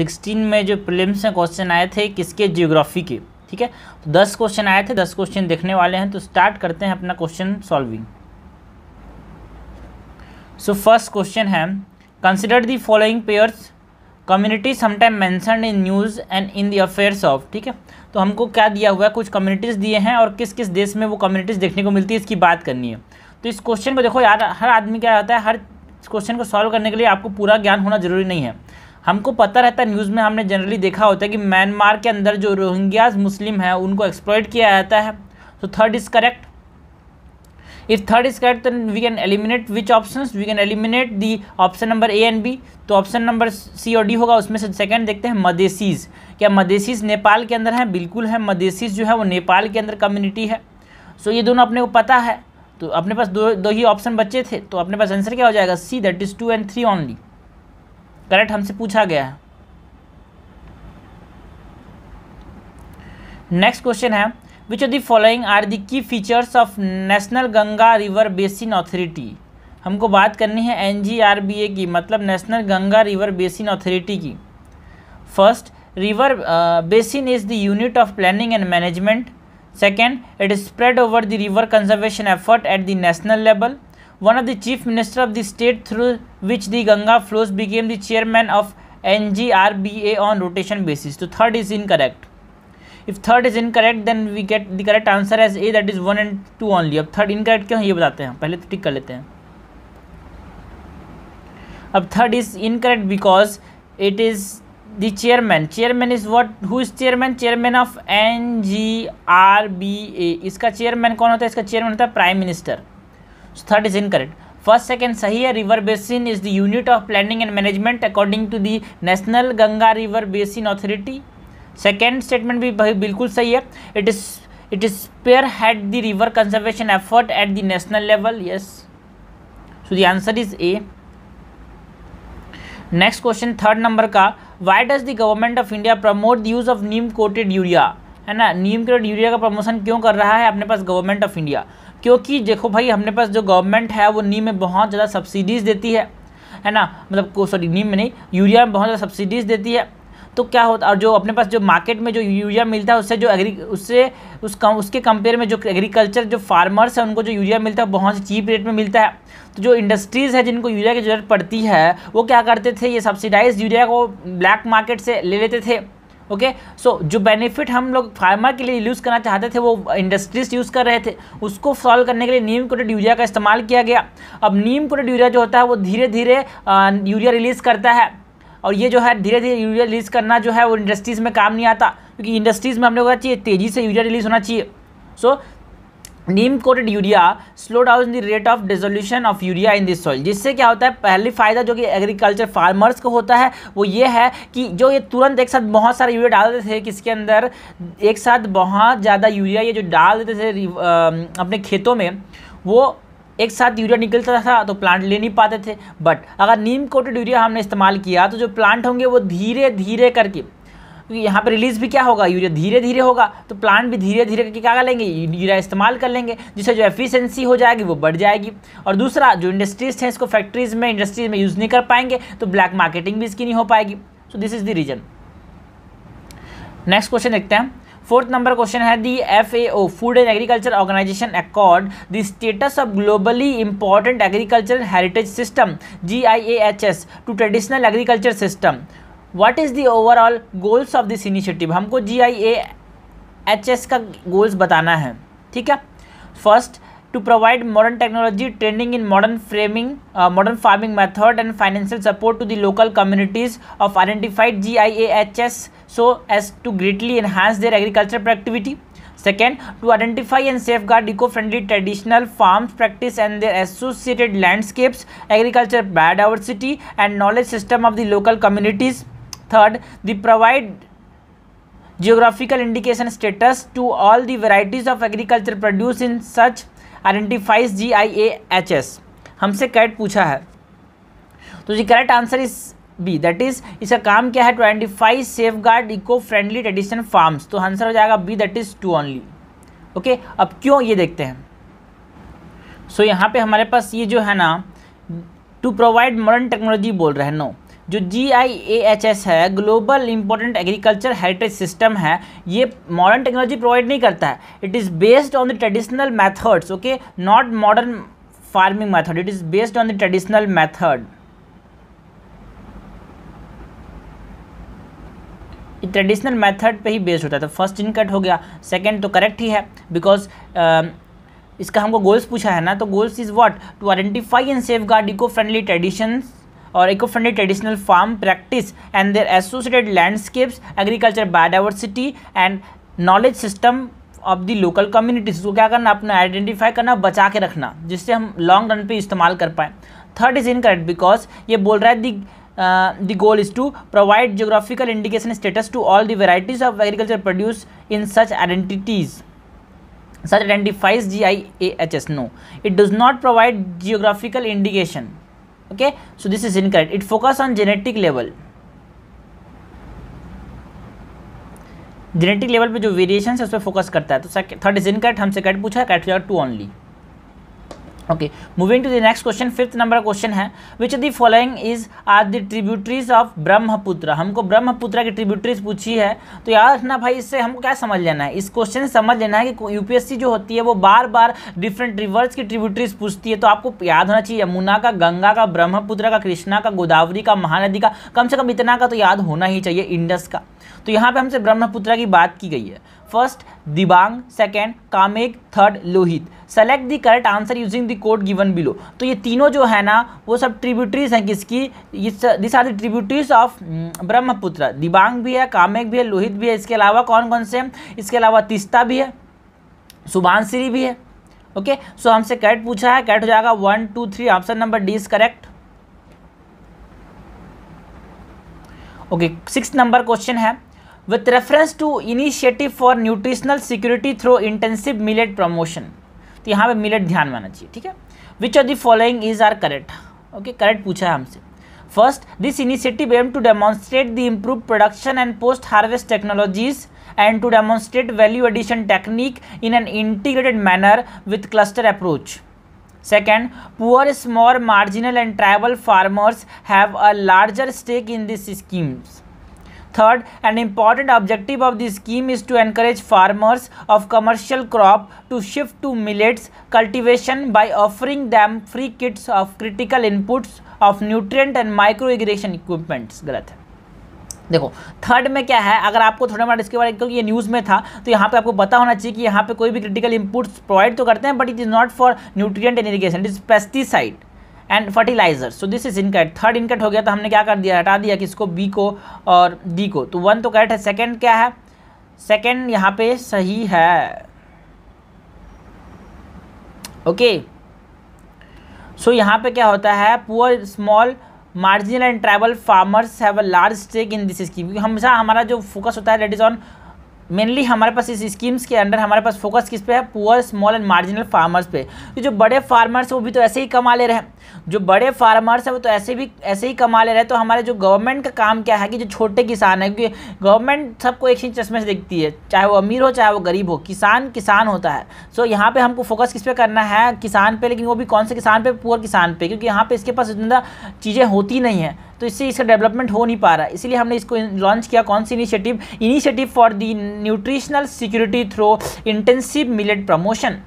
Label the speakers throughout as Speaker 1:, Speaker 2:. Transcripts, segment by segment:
Speaker 1: Sixteen में जो prelims में क्वेश्चन आए थे किसके जियोग्राफी के ठीक है तो दस क्वेश्चन आए थे दस क्वेश्चन देखने वाले हैं तो स्टार्ट करते हैं अपना question solving so first question है consider the following pairs community sometime mentioned in news and in the affairs of ठीक है तो हमको क्या दिया हुआ है कुछ कम्युनिटीज़ दिए हैं और किस किस देश में वो कम्युनिटीज़ देखने को मिलती है इसकी बात करनी है तो इस क्वेश्चन को देखो यार हर आदमी क्या होता है हर क्वेश्चन को सॉल्व करने के लिए आपको पूरा ज्ञान होना जरूरी नहीं है हमको पता रहता है न्यूज़ में हमने जनरली देखा होता है कि म्यांमार के अंदर जो रोहिंग्याज मुस्लिम हैं उनको एक्सप्लॉयट किया जाता है तो third is correct if third is correct we can eliminate which option we can eliminate the option number A and B तो ऑप्शन नंबर सी और डी होगा उसमें से सेकेंड देखते हैं मदेसीज क्या मदेसीज नेपाल के अंदर है बिल्कुल है मदेसीज जो है वो नेपाल के अंदर कम्युनिटी है सो so, ये दोनों अपने को पता है तो अपने पास दो दो ही ऑप्शन बचे थे तो अपने पास आंसर क्या हो जाएगा C that is two and three only correct हमसे पूछा गया है नेक्स्ट क्वेश्चन है which of the following are the key features of national Ganga river basin authority हमको बात करनी है एन की मतलब national Ganga river basin authority की first river basin is the unit of planning and management second it is spread over the river conservation effort at the national level one of the chief minister of the state through which the Ganga flows became the chairman of N G R B on rotation basis तो third is incorrect if third is incorrect then we get the correct answer as A that is one and two only अब third incorrect क्यों ये बताते हैं पहले तो टिक कर लेते हैं अब third is incorrect because it is the chairman chairman is what who is chairman chairman of N G R B A इसका चेयरमैन कौन होता है इसका चेयरमैन होता है prime minister third is incorrect first second सही है river basin is the unit of planning and management according to the national Ganga river basin authority second statement भी बिल्कुल सही है it is it is spearhead the river conservation effort at the national level yes so the answer is A next question third number का why does the government of India promote the use of neem coated urea है ना neem coated urea का promotion क्यों कर रहा है अपने पास government of India क्योंकि देखो भाई हमने पास जो गवर्नमेंट है वो नीम में बहुत ज़्यादा सब्सिडीज़ देती है है ना मतलब सॉरी नीम में नहीं यूरिया में बहुत ज़्यादा सब्सिडीज़ देती है तो क्या होता और जो अपने पास जो मार्केट में जो यूरिया मिलता है उससे जो एग्री उससे उस कम उसके कंपेयर में जो एग्रीकल्चर जो फार्मर्स हैं उनको जो यूरिया मिलता है बहुत ही चीप रेट में मिलता है तो जो इंडस्ट्रीज़ है जिनको यूरिया की ज़रूरत पड़ती है वो क्या करते थे ये सब्सिडाइज यूरिया को ब्लैक मार्केट से ले लेते थे ओके सो जो बेनिफिट हम लोग फार्मर के लिए यूज़ करना चाहते थे वो इंडस्ट्रीज यूज़ कर रहे थे उसको सॉल्व करने के लिए नीम कोटेड यूरिया का इस्तेमाल किया गया अब नीम कोटेड यूरिया जो होता है वो धीरे धीरे यूरिया रिलीज़ करता है और ये जो है धीरे धीरे यूरिया रिलीज़ करना जो है वो इंडस्ट्रीज़ में काम नहीं आता क्योंकि इंडस्ट्रीज़ में हम लोग चाहिए तेज़ी से यूरिया रिलीज़ होना चाहिए so so, neem coated urea slow down the rate of dissolution of urea in this soil जिससे क्या होता है पहली फ़ायदा जो कि एग्रीकल्चर फार्मर्स को होता है वो ये है कि जो ये तुरंत एक साथ बहुत सारे यूरिया डाल देते थे किसके अंदर एक साथ बहुत ज़्यादा यूरिया ये जो डाल देते थे अपने खेतों में वो एक साथ यूरिया निकलता था तो प्लांट ले नहीं पाते थे बट अगर नीम कोटेड यूरिया हमने इस्तेमाल किया तो जो प्लांट होंगे वो धीरे धीरे करके क्योंकि यहाँ पर रिलीज़ भी क्या होगा यूरिया धीरे धीरे होगा तो प्लांट भी धीरे धीरे करके क्या लेंगे यूरिया इस्तेमाल कर लेंगे जिससे जो एफिशिएंसी हो जाएगी वो बढ़ जाएगी और दूसरा जो इंडस्ट्रीज हैं इसको फैक्ट्रीज़ में इंडस्ट्रीज में यूज़ नहीं कर पाएंगे तो ब्लैक मार्केटिंग भी इसकी नहीं हो पाएगी so this is the reason next question देखते हैं फोर्थ नंबर क्वेश्चन है the F A O food and agriculture organisation accord the status of globally important agriculture heritage system G I A H S to traditional agriculture system what is the overall goals of this initiative हमको G I A H S का goals बताना है ठीक है first to provide modern technology training in modern framing modern farming method and financial support to the local communities of identified G I A H S so as to greatly enhance their agriculture productivity second to identify and safeguard eco friendly traditional farm practice and their associated landscapes agriculture biodiversity and knowledge system of the local communities third the provide geographical indication status to all the varieties of agriculture produce in such identifies G I A H S हमसे कैट पूछा है तो जी correct answer is B that is इसका काम क्या है to identify safeguard eco friendly tradition farms तो आंसर हो जाएगा B that is two only okay अब क्यों ये देखते हैं सो so, यहाँ पे हमारे पास ये जो है ना टू प्रोवाइड मॉडर्न टेक्नोलॉजी बोल रहे हैं नो no. जो G I A H S है global important agriculture heritage system है ये मॉडर्न टेक्नोलॉजी प्रोवाइड नहीं करता है it is based on the traditional methods okay not modern farming method it is based on the traditional method traditional method पे ही based होता है तो फर्स्ट इनकट हो गया सेकंड तो करेक्ट ही है बिकॉज इसका हमको गोल्स पूछा है ना तो goals is what to identify and safeguard eco friendly traditions और eco friendly traditional farm practice and their associated landscapes agriculture biodiversity and knowledge system of the local communities को क्या करना अपना आइडेंटिफाई करना बचा के रखना जिससे हम लॉन्ग रन पे इस्तेमाल कर पाएँ थर्ड इज़ इनकरेक्ट बिकॉज ये बोल रहा है the the goal is to provide geographical indication status to all the varieties of agriculture produce in such identities such identifies G I A H S no it does not provide geographical indication okay so this is incorrect it focus on genetic level genetic level पे जो variation है उस पर focus करता है तो third is incorrect हमसे कैट पूछा है correct two only okay moving to the next question fifth number question है which the following is are the tributaries of Brahmaputra हमको ब्रह्मपुत्र की ट्रिब्यूटरीज पूछी है तो याद रखना भाई इससे हमको क्या समझ लेना है इस क्वेश्चन से समझ लेना है कि यूपीएससी जो होती है वो बार बार डिफरेंट रिवर्स की ट्रिब्यूटरीज पूछती है तो आपको याद होना चाहिए यमुना का गंगा का ब्रह्मपुत्र का कृष्णा का गोदावरी का महानदी का कम से कम इतना का तो याद होना ही चाहिए इंडस का तो यहाँ पे हमसे ब्रह्मपुत्र की बात की गई है first Dibang second Kameng third Lohit select the correct answer using the code given below तो ये तीनों जो है ना वो सब ट्रिब्यूटरीज हैं किसकी this are the tributaries of Brahmaputra Dibang भी है कामेक भी है लोहित भी है इसके अलावा कौन कौन से है इसके अलावा तिस्ता भी है सुबानसिरी भी है ओके सो हमसे कैट पूछा है कैट हो जाएगा one two three option number D is correct okay six number question है with reference to initiative for nutritional security through intensive millet promotion तो यहाँ पे मिलेट ध्यान में आना चाहिए ठीक है which of the following is are correct okay correct पूछा है हमसे first this initiative aim to demonstrate the improve production and post harvest technologies and to demonstrate value addition technique in an integrated manner with cluster approach Second, poor, small, marginal and tribal farmers have a larger stake in these schemes. Third, an important objective of the scheme is to encourage farmers of commercial crop to shift to millets cultivation by offering them free kits of critical inputs of nutrient and micro irrigation equipments. देखो third में क्या है अगर आपको थोड़ा मोटा इसके बारे में क्योंकि ये न्यूज़ में था तो यहाँ पे आपको पता होना चाहिए कि यहाँ पे कोई भी क्रिटिकल इनपुट्स प्रोवाइड तो करते हैं but it is not for nutrient and irrigation it is pesticide and fertiliser so this is incorrect third incorrect हो गया तो हमने क्या कर दिया हटा दिया किसको बी को और डी को तो वन तो करेक्ट है सेकेंड क्या है सेकेंड यहाँ पे सही है ओके okay. सो so, यहाँ पे क्या होता है poor small marginal and tribal farmers have a large stake in this scheme क्योंकि हमेशा हमारा जो फोकस होता है दैट इज़ ऑन मेनली हमारे पास इस स्कीम्स के अंडर हमारे पास फोकस किस पे है poor small and marginal farmers पे तो जो बड़े फार्मर्स वो भी तो ऐसे ही कमा ले रहे हैं जो बड़े फार्मर्स हैं वो तो ऐसे भी ऐसे ही कमा ले रहे तो हमारे जो गवर्नमेंट का काम क्या है कि जो छोटे किसान हैं क्योंकि गवर्नमेंट सबको एक ही चश्मे से देखती है चाहे वो अमीर हो चाहे वो गरीब हो किसान किसान होता है सो so, यहाँ पर हमको फोकस किस पे करना है किसान पर लेकिन वो भी कौन से किसान पर पुअर किसान पर क्योंकि यहाँ पर इसके पास इतना चीज़ें होती नहीं हैं तो इससे इसका डेवलपमेंट हो नहीं पा रहा है इसीलिए हमने इसको लॉन्च किया कौन सी initiative initiative for the nutritional security through intensive millet promotion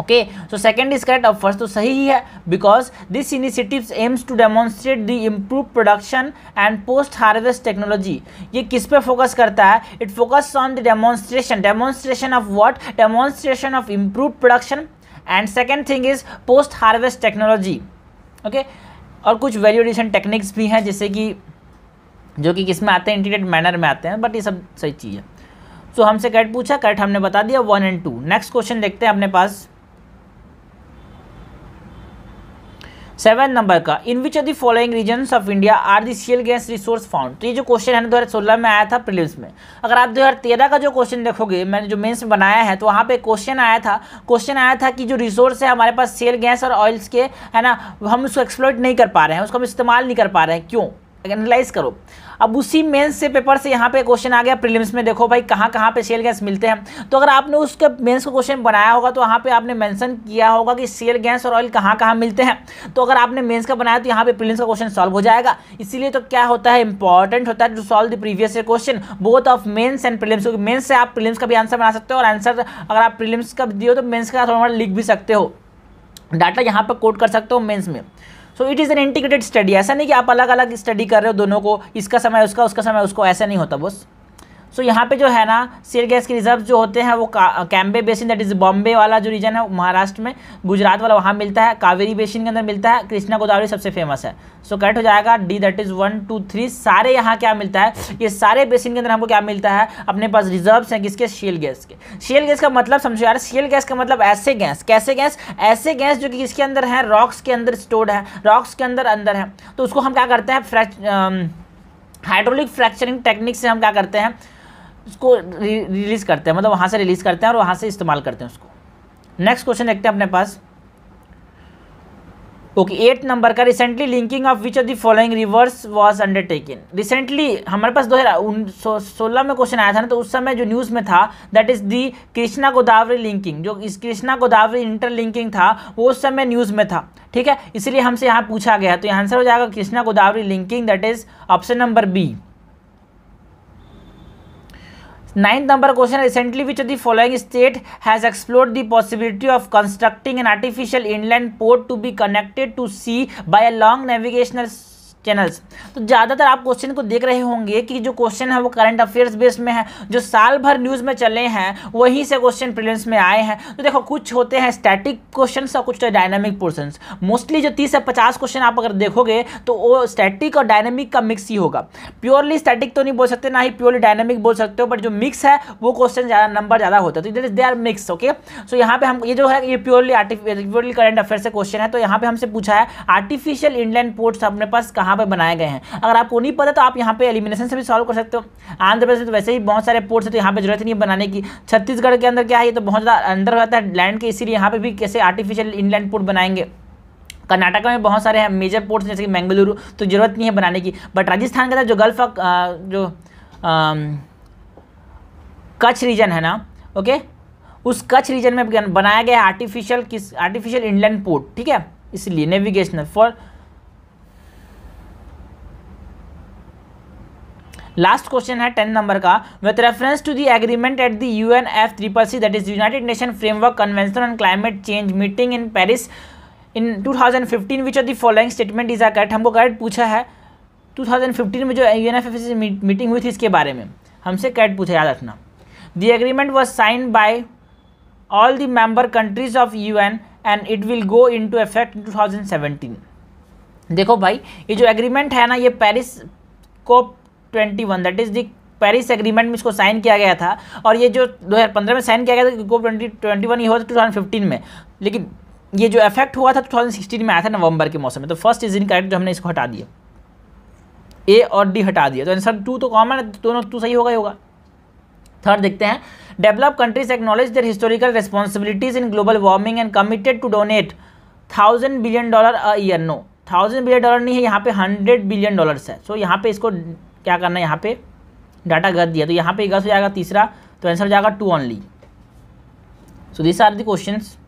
Speaker 1: okay so second is correct अब फर्स्ट तो सही ही है because this initiatives aims to demonstrate the improve production and post harvest technology ये किस पे फोकस करता है it focus on the demonstration demonstration of what demonstration of improve production and second thing is post harvest technology okay और कुछ value addition techniques भी हैं जैसे कि जो कि किस में आते हैं इंटीग्रेट मैनर में आते हैं बट ये सब सही चीज़ है सो so, हमसे कैट पूछा करेक्ट हमने बता दिया one and two next question देखते हैं अपने पास सेवन नंबर का in which of the following region of India are the shale gas resource found तो ये जो क्वेश्चन है दो हज़ार सोलह में आया था प्रिलिम्स में अगर आप दो हज़ार तेरह का जो क्वेश्चन देखोगे मैंने जो मेन्स बनाया है तो वहाँ पे क्वेश्चन आया था क्वेश्चन आया था कि जो रिसोर्स है हमारे पास सेल गैस और ऑयल्स के है ना हम उसको एक्सप्लोइट नहीं कर पा रहे हैं उसको हम इस्तेमाल नहीं कर पा रहे हैं क्यों एनालाइज करो अब उसी मेंस से पेपर से यहाँ पे क्वेश्चन आ गया प्रीलिम्स में देखो भाई कहाँ कहाँ पे सेल गैस मिलते हैं तो अगर आपने उसके मेंस का क्वेश्चन बनाया होगा तो वहाँ पे आपने मेंशन किया होगा कि सेल गैस और ऑयल कहाँ कहाँ मिलते हैं तो अगर आपने मेंस का बनाया तो यहाँ पे प्रीलिम्स का क्वेश्चन सॉल्व हो जाएगा इसीलिए तो क्या होता है इंपॉर्टेंट होता है to solve the previous question both of mains and prelims क्योंकि मेन्स से आप प्रीलिम्स का भी आंसर बना सकते हो और आंसर अगर आप प्रीलिम्स का दिए हो तो मेन्स का थोड़ा लिख भी सकते हो डाटा यहाँ पर कोट कर सकते हो मेन्स में so it is an integrated study ऐसा नहीं कि आप अलग अलग स्टडी कर रहे हो दोनों को इसका समय उसका उसका समय उसको ऐसा नहीं होता बस सो so, यहाँ पे जो है ना सेल गैस के रिजर्व जो होते हैं वो Cambay basin that is Bombay वाला जो रीजन है महाराष्ट्र में गुजरात वाला वहाँ मिलता है कावेरी बेसिन के अंदर मिलता है कृष्णा गोदावरी सबसे फेमस है सो so, करेक्ट हो जाएगा D that is one two three सारे यहाँ क्या मिलता है ये सारे बेसिन के अंदर हमको क्या मिलता है अपने पास रिजर्व हैं किसके शेल गैस के शेल गैस का मतलब समझो यार शेल गैस का मतलब ऐसे गैस कैसे गैस ऐसे गैस जो कि किसके अंदर है रॉक्स के अंदर स्टोर्ड है रॉक्स के अंदर अंदर है तो उसको हम क्या करते हैं फ्रैक्चर हाइड्रोलिक फ्रैक्चरिंग टेक्निक से हम क्या करते हैं उसको रिलीज़ करते हैं मतलब वहाँ से रिलीज़ करते हैं और वहाँ से इस्तेमाल करते हैं उसको नेक्स्ट क्वेश्चन देखते हैं अपने पास ओके एट नंबर का recently linking of which of the following rivers was undertaken recently हमारे पास दो हज़ार सोलह में क्वेश्चन आया था ना तो उस समय जो न्यूज़ में था that is the Krishna Godavari linking जो इस कृष्णा गोदावरी इंटर लिंकिंग था वो उस समय न्यूज़ में था ठीक है इसलिए हमसे यहाँ पूछा गया तो यहाँ आंसर हो जाएगा Krishna Godavari linking that is option number B Ninth number question recently which of the following state has explored the possibility of constructing an artificial inland port to be connected to sea by a long navigational channels तो ज़्यादातर आप question को देख रहे होंगे कि जो question है वो करंट अफेयर्स बेस में है जो साल भर न्यूज़ में चले हैं वहीं से क्वेश्चन प्रिलिम्स में आए हैं तो देखो कुछ होते हैं स्टैटिक क्वेश्चन और कुछ डायनामिक पोर्सन मोस्टली जो तीस से पचास क्वेश्चन आप अगर देखोगे तो वो स्टैटिक और डायनेमिक का मिक्स ही होगा प्योरली स्टैटिक तो नहीं बोल सकते ना ही प्योरली डायनेमिक बोल सकते हो बट जो मिक्स है वो क्वेश्चन ज़्यादा नंबर ज़्यादा होता है तो इधर they are mix okay so यहाँ पे हम ये जो है ये प्योरली प्योरली करंट अफेयर से क्वेश्चन है तो यहाँ पे हमसे पूछा है आर्टिफिशियल इंडलैंड पोर्ट्स अपने पास कहाँ यहाँ पर बनाए गए हैं अगर आपको नहीं पता तो आप यहाँ पर एलिमिनेशन से भी सॉल्व कर सकते हो आंध्र प्रदेश में तो वैसे ही बहुत सारे पोर्ट्स हैं तो यहाँ पर जरूरत नहीं बनाने की छत्तीसगढ़ के अंदर क्या है ये तो बहुत ज़्यादा अंदर रहता है लैंड के इसीलिए यहाँ पर भी कैसे आर्टिफिशियल इनलैंड पोर्ट बनाएंगे कर्नाटका में बहुत सारे हैं मेजर पोर्ट्स जैसे कि मैंगलुरु तो जरूरत नहीं है बनाने की बट राजस्थान के अंदर जो गल्फ जो कच्छ रीजन है ना ओके उस कच्छ रीजन में बनाया गया है आर्टिफिशियल किस आर्टिफिशियल इनलैंड पोर्ट ठीक है इसलिए नेविगेशनल फॉर लास्ट क्वेश्चन है टेन नंबर का with reference to the agreement at the U N F triple C that is United Nation framework convention on climate change meeting in Paris in 2015 which of the following statement is uh correct हमको correct पूछा है 2015 में जो U N F F C meeting हुई थी इसके बारे में हमसे करेक्ट पूछा याद रखना the agreement was sign by all the member countries of U N and it will go in to effect to देखो भाई ये जो एग्रीमेंट है ना ये पेरिस को twenty one that is the Paris agreement में इसको साइन किया गया था और ये जो 2015 में साइन किया गया था कोप ट्वेंटी ट्वेंटी वन ये हुआ था टू में लेकिन ये जो इफेक्ट हुआ था 2016 में आया था नवंबर के मौसम में तो फर्स्ट इज इन करेक्ट जो हमने इसको हटा दिया ए और डी हटा दिया तो आंसर टू तो कॉमन है दोनों टू तो सही होगा ही होगा थर्ड देखते हैं develop countries acknowledge their historical responsibilities in global warming and committed to donate thousand billion dollar a year no thousand billion dollar नहीं है यहाँ पे हंड्रेड बिलियन डॉलर्स है सो so, यहाँ पे इसको क्या करना है यहाँ पे डाटा गलत दिया तो यहाँ पे गलत हो जाएगा तीसरा तो आंसर हो जाएगा two only so this are the question